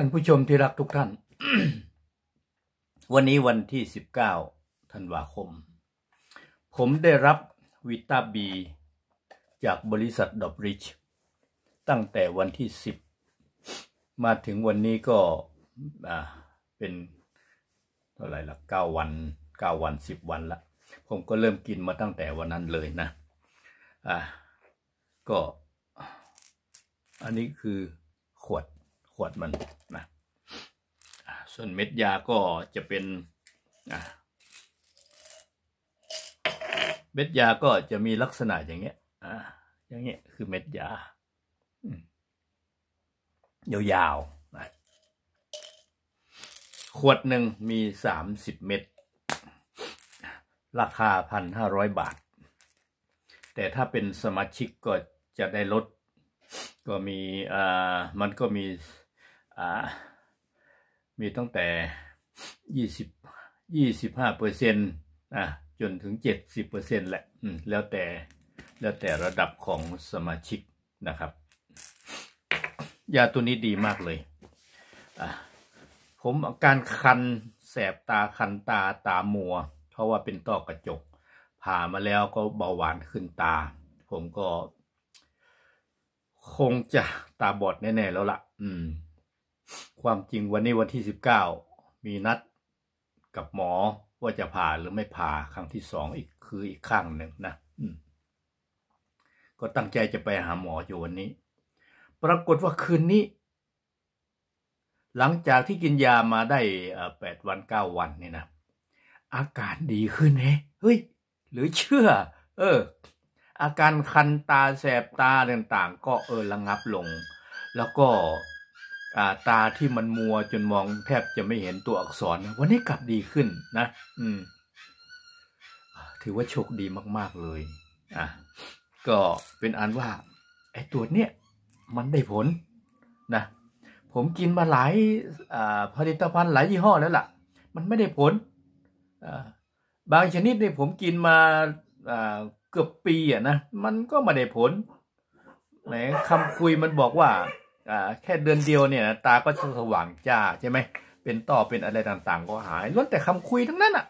ท่านผู้ชมที่รักทุกท่าน วันนี้วันที่ 19ธันวาคม ผมได้รับวิตาบี จากบริษัทดอบริชตั้งแต่วันที่ 10 มาถึงวันนี้ก็เป็นเท่าไหร่ละ9วัน9วัน10วันละผมก็เริ่มกินมาตั้งแต่วันนั้นเลยนะอ่ะก็ อันนี้คือขวดขวดมันส่วนเม็ดยาก็จะเป็นเม็ดยาก็จะมีลักษณะอย่างเงี้ย อ่อย่างเงี้ยคือเม็ดยายาวๆขวดหนึ่งมีสามสิบเม็ด ราคาพันห้าร้อยบาท แต่ถ้าเป็นสมาชิกก็จะได้ลด ก็มีอ่ามันก็มี อ่ามีตั้งแต่ยี่สิบยี่สิบห้าเปอร์เซ็นต์อ่ะ จนถึงเจ็ดสิบเปอร์เซ็นต์แหละ อืม แล้วแต่ แล้วแต่ระดับของสมาชิก นะครับ ยาตัวนี้ดีมากเลย อ่ะผมอาการคันแสบตา คันตา ตามัว เพราะว่าเป็นต้อกระจก ผ่ามาแล้วก็เบาหวานขึ้นตา ผมก็คงจะตาบอดแน่ๆแล้วละ่ะอืมความจริงวันนี้วันที่สิบเก้ามีนัดกับหมอว่าจะผ่าหรือไม่ผ่าครั้งที่สองอีกคืออีกข้างหนึ่งนะก็ตั้งใจจะไปหาหมออยู่วันนี้ ปรากฏว่าคืนนี้ หลังจากที่กินยามาได้แปดวันเก้าวันนี่นะอาการดีขึ้นเฮ้ย หรือเชื่อ เออ อาการคันตาแสบตาต่าง ๆ ก็ เออ ระงับลง แล้วก็ตาที่มันมัวจนมองแทบจะไม่เห็นตัวอักษรนะวันนี้กลับดีขึ้นนะอืมถือว่าโชคดีมาก ๆ เลยอ่ะก็เป็นอันว่า ไอ้ตัวเนี้ยมันได้ผล นะผมกินมาหลายผลิตภัณฑ์หลายยี่ห้อแล้วล่ะ มันไม่ได้ผลบางชนิดเนี่ยผมกินมาเกือบปี อ่ะนะมันก็ไม่ได้ผลไหนคำคุยมันบอกว่าอ่แค่เดือนเดียวเนี่ย ตาก็จะสว่างจ้าใช่ไหมเป็นต่อเป็นอะไรต่างๆก็หายล้วนแต่คำคุยทั้งนั้นอ่ะ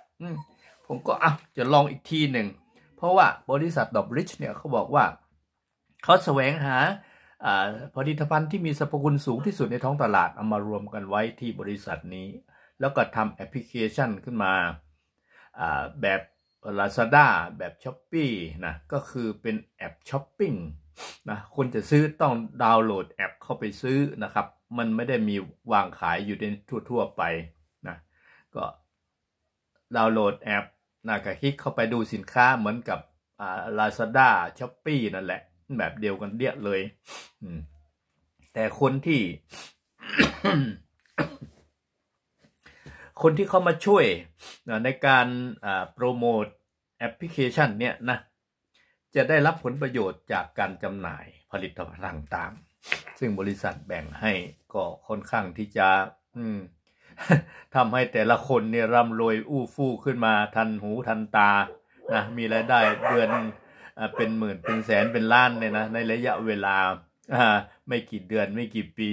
ผมก็อ่ะจะลองอีกทีหนึ่ง เพราะว่าบริษัทดอบริชเนี่ยเขาบอกว่าเขาแสวงหาผลิตภัณฑ์ที่มีสรรพคุณสูงที่สุดในท้องตลาด เอามารวมกันไว้ที่บริษัทนี้ แล้วก็ทำแอปพลิเคชันขึ้นมาแบบ Lazada แบบ s h อ p ี e นะก็คือเป็นแอปช้อปปิ้งนะคนจะซื้อต้องดาวน์โหลดแอปเข้าไปซื้อนะครับ มันไม่ได้มีวางขายอยู่ในทั่วๆ ไปนะก็ดาวน์โหลดแอปนะก็คลิกเข้าไปดูสินค้าเหมือนกับลาซาด้าช้ออปี้นั่นแหละ แบบเดียวกันเดียเลย แต่คนที่คนที่เขามาช่วยในการโปรโมทแอปพลิเคชัน เนี่ยนะ จะได้รับผลประโยชน์จากการจำหน่ายผลิตภัณฑ์ต่างๆซึ่งบริษัทแบ่งให้ก็ค่อนข้างที่จะทำให้แต่ละคนเนี่ยร่ำรวยอู้ฟู่ขึ้นมาทันหูทันตานะมีรายได้เดือนเป็นหมื่นเป็นแสนเป็นล้านเนี่ยนะในระยะเวลาไม่กี่เดือนไม่กี่ปี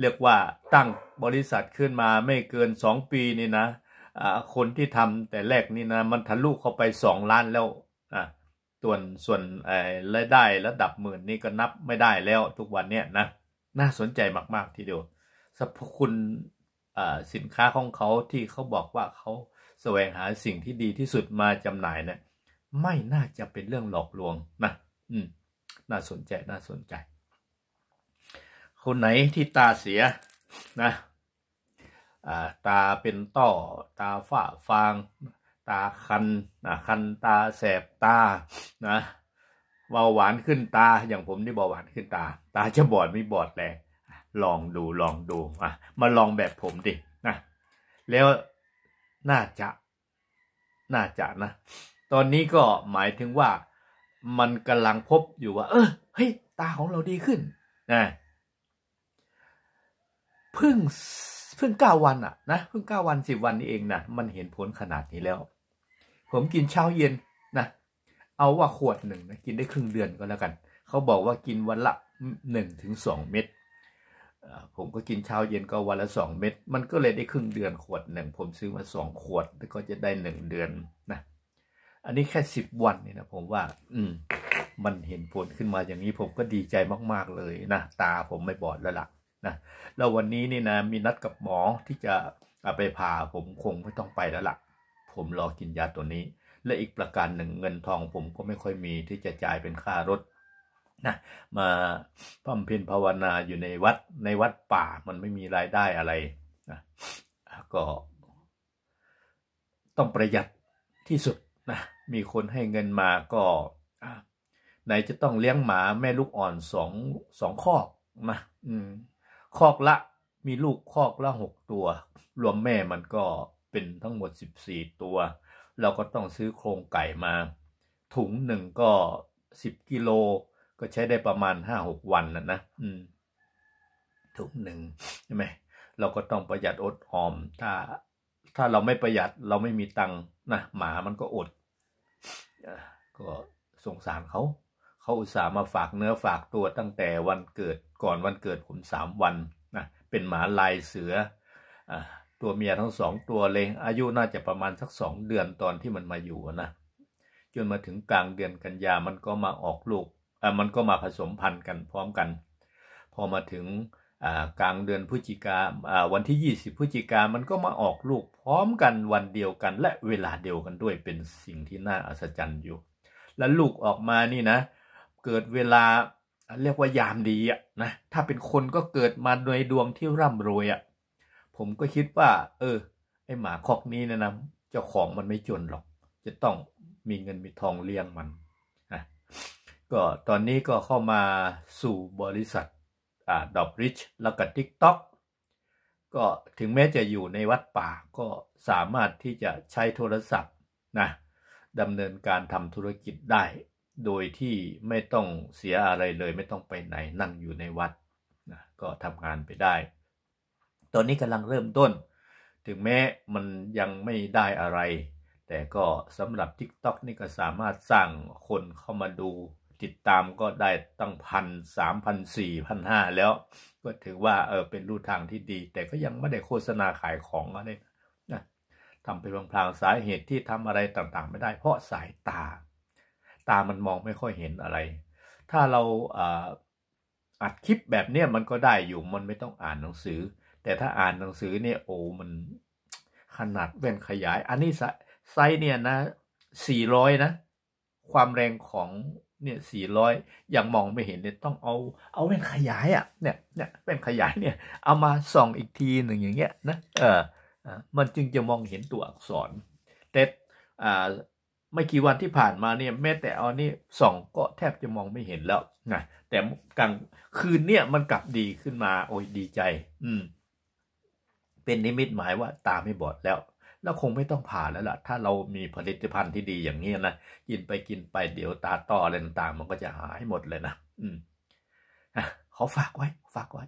เรียกว่าตั้งบริษัทขึ้นมาไม่เกิน 2 ปีนี่นะคนที่ทำแต่แรกนี่นะมันทะลุเข้าไป 2 ล้านแล้วนะส่วนส่วนรายได้ระดับหมื่นนี่ก็นับไม่ได้แล้วทุกวันเนี่ยนะน่าสนใจมาก ๆ ทีเดียวสรรพคุณสินค้าของเขาที่เขาบอกว่าเขาแสวงหาสิ่งที่ดีที่สุดมาจำหน่ายเนะี่ยไม่น่าจะเป็นเรื่องหลอกลวงนะอืมน่าสนใจน่าสนใจคนไหนที่ตาเสียนะตาเป็นต้อ ตาฝ้าฟาง ตาคันนะ คัน ตาแสบตา นะเบาหวานขึ้นตา อย่างผมนี่เบาหวานขึ้นตา ตาจะบอดไม่บอดแลงลองดู ลองดูอ่ะ มาลองแบบผมดิ นะ แล้วน่าจะ น่าจะนะ ตอนนี้ก็หมายถึงว่า มันกำลังพบอยู่ว่า เออเฮ้ย ตาของเราดีขึ้น นะเพิ่งเพิ่งเก้าวันอะนะเพิ่งเก้าวันสิบวันนีเองนะมันเห็นผลขนาดนี้แล้ว ผมกินเช้าเย็นนะเอาว่าขวดหนึ่งนะกินได้ครึ่งเดือนก็แล้วกัน เขาบอกว่ากินวันละหนึ่งถึงสองเม็ดผมก็กินเช้าเย็นก็วันละสองเม็ดมันก็เลยได้ครึ่งเดือนขวดหนึ่งผมซื้อมาสองขวดก็จะได้หนึ่งเดือนนะอันนี้แค่สิบวันนี่นะผมว่า อืม มันเห็นผลขึ้นมาอย่างนี้ผมก็ดีใจมาก ๆเลยนะตาผมไม่บอดแล้วละ่ะนะแล้ววันนี้นี่นะมีนัดกับหมอที่จะเอาไปพา ผมคงไม่ต้องไปแล้วละ่ะ ผมรอกินยาตัวนี้ และอีกประการหนึ่ง เงินทองผมก็ไม่ค่อยมีที่จะจ่ายเป็นค่ารถ นะมาพำเพ็ญภาวนาอยู่ในวัด ในวัดป่ามันไม่มีรายได้อะไรนะก็ต้องประหยัดที่สุดนะมีคนให้เงินมาก็ไหนจะต้องเลี้ยงหมาแม่ลูกอ่อนสองสองคอกนะอืมคอกละ มีลูกคอกละหกตัว รวมแม่มันก็เป็นทั้งหมดสิบสี่ตัว เราก็ต้องซื้อโครงไก่มา ถุงหนึ่งก็สิบกิโลก็ใช้ได้ประมาณห้าหกวันนะนะถุงหนึ่งใช่ไหม เราก็ต้องประหยัดอดออม ถ้าถ้าเราไม่ประหยัด เราไม่มีตังค์นะหมามันก็อด ก็สงสารเขาเขาอุตส่าห์มาฝากเนื้อฝากตัวตั้งแต่วันเกิดก่อนวันเกิดผมสามวันนะเป็นหมาลายเสืออตัวเมียทั้งสองตัวเลยอายุน่าจะประมาณสักสองเดือนตอนที่มันมาอยู่นะจนมาถึงกลางเดือนกันยามันก็มาออกลูกมันก็มาผสมพันธุ์กันพร้อมกัน พอมาถึงกลางเดือนพฤศจิกาวันที่ 20พฤศจิกามันก็มาออกลูกพร้อมกันวันเดียวกัน และเวลาเดียวกันด้วยเป็นสิ่งที่น่าอัศจรรย์อยู่และลูกออกมานี่นะเกิดเวลาเรียกว่ายามดีอะนะถ้าเป็นคนก็เกิดมาโดยดวงที่ร่ำรวยอะผมก็คิดว่าเออไอหมาคอกนี้นะนะเจ้าของมันไม่จนหรอก จะต้องมีเงินมีทองเลี้ยงมันนะก็ตอนนี้ก็เข้ามาสู่บริษัทอ่าดอบริช แล้วก็ทิกต็อกก็ถึงแม้จะอยู่ในวัดป่าก็สามารถที่จะใช้โทรศัพท์นะดำเนินการทำธุรกิจได้โดยที่ไม่ต้องเสียอะไรเลย ไม่ต้องไปไหนนั่งอยู่ในวัดนะก็ทำงานไปได้ ตอนนี้กำลังเริ่มต้น ถึงแม้มันยังไม่ได้อะไร แต่ก็สำหรับ TikTok นี่ก็สามารถสร้างคนเข้ามาดู ติดตามก็ได้ตั้งพันสามพันสี่พันห้าแล้ว ก็ถือว่าเออเป็นรูทางที่ดี แต่ก็ยังไม่ได้โฆษณาขายของอะไรนะทำไปพลางๆ สาเหตุที่ทำอะไรต่างๆ ไม่ได้เพราะสายตาตามันมองไม่ค่อยเห็นอะไร ถ้าเราอัดคลิปแบบเนี้ยมันก็ได้อยู่ มันไม่ต้องอ่านหนังสือ แต่ถ้าอ่านหนังสือเนี่ยโอ้มันขนาดแว่นขยาย อันนี้ไซส์เนี่ยนะสี่ร้อยนะ ความแรงของเนี่ยสี่ร้อยยังมองไม่เห็นเนี่ยต้องเอา เอาแว่นขยายอะ่ะเนี่ยเนี่ยแว่นขยายเนี่ยเอามาส่อง อีกทีหนึ่งอย่างเงี้ยนะเออมันจึงจะมองเห็นตัวอักษรแต่อ่าไม่กี่วันที่ผ่านมาเนี่ย แม้แต่เอานี่ส่องก็แทบจะมองไม่เห็นแล้วนะแต่กลางคืนเนี่ยมันกลับดีขึ้นมา โอ้ยดีใจ อืมเป็นนิมิตหมายว่า ตาไม่บอดแล้ว แล้วคงไม่ต้องผ่าแล้ว ล่ะ ถ้าเรามีผลิตภัณฑ์ที่ดีอย่างนี้นะกินไปกินไปเดี๋ยวตาต่ออะไรต่างๆมันก็จะหายหมดเลยนะอืมเขาฝากไว้ ฝากไว้